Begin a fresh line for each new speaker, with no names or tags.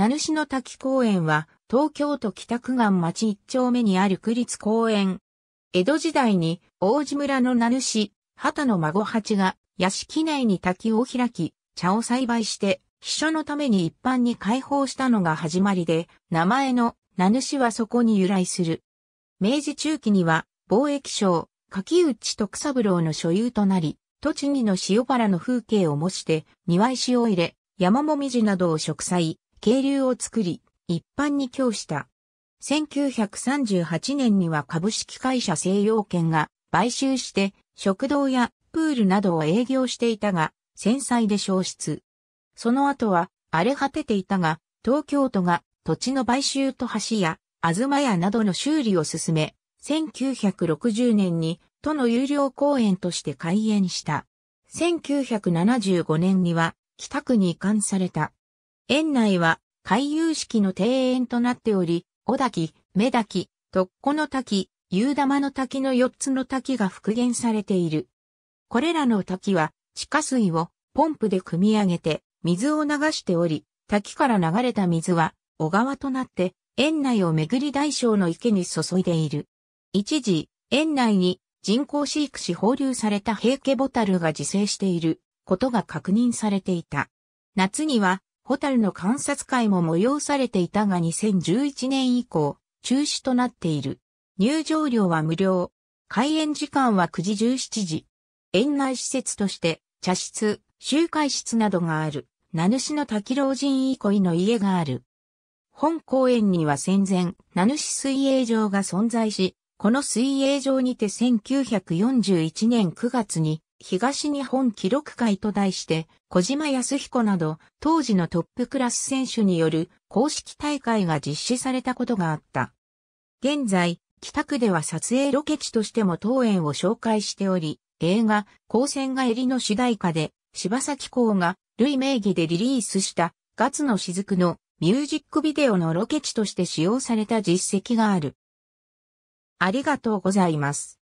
名主の滝公園は、東京都北区岸町一丁目にある区立公園。江戸時代に、王子村の名主、畑の孫八が、屋敷内に滝を開き、茶を栽培して、秘書のために一般に開放したのが始まりで、名前の名主はそこに由来する。明治中期には、貿易商、柿内徳三郎の所有となり、栃木の塩原の風景を模して、庭石を入れ、山もみじなどを植栽、渓流を作り、一般に供した。1938年には株式会社西洋圏が買収して食堂やプールなどを営業していたが、戦災で消失。その後は荒れ果てていたが、東京都が土地の買収と橋や、あずま屋などの修理を進め、1960年に都の有料公園として開園した。1975年には北区に移管された。園内は回遊式の庭園となっており、小滝、目滝、特この滝、夕玉の滝の4つの滝が復元されている。これらの滝は地下水をポンプで汲み上げて水を流しており、滝から流れた水は小川となって園内を巡り大小の池に注いでいる。一時、園内に人工飼育し放流された平家ボタルが自生していることが確認されていた。夏にはホタルの観察会も催されていたが2011年以降、中止となっている。入場料は無料。開園時間は9時17時。園内施設として、茶室、集会室などがある、名主の滝老人憩いの家がある。本公園には戦前、名主水泳場が存在し、この水泳場にて1941年9月に東日本記録会と題して、小島康彦など当時のトップクラス選手による公式大会が実施されたことがあった。現在、北区では撮影ロケ地としても当園を紹介しており、映画、光線が襟の主題歌で、柴崎公が、類名義でリリースした、ガツの雫のミュージックビデオのロケ地として使用された実績がある。ありがとうございます。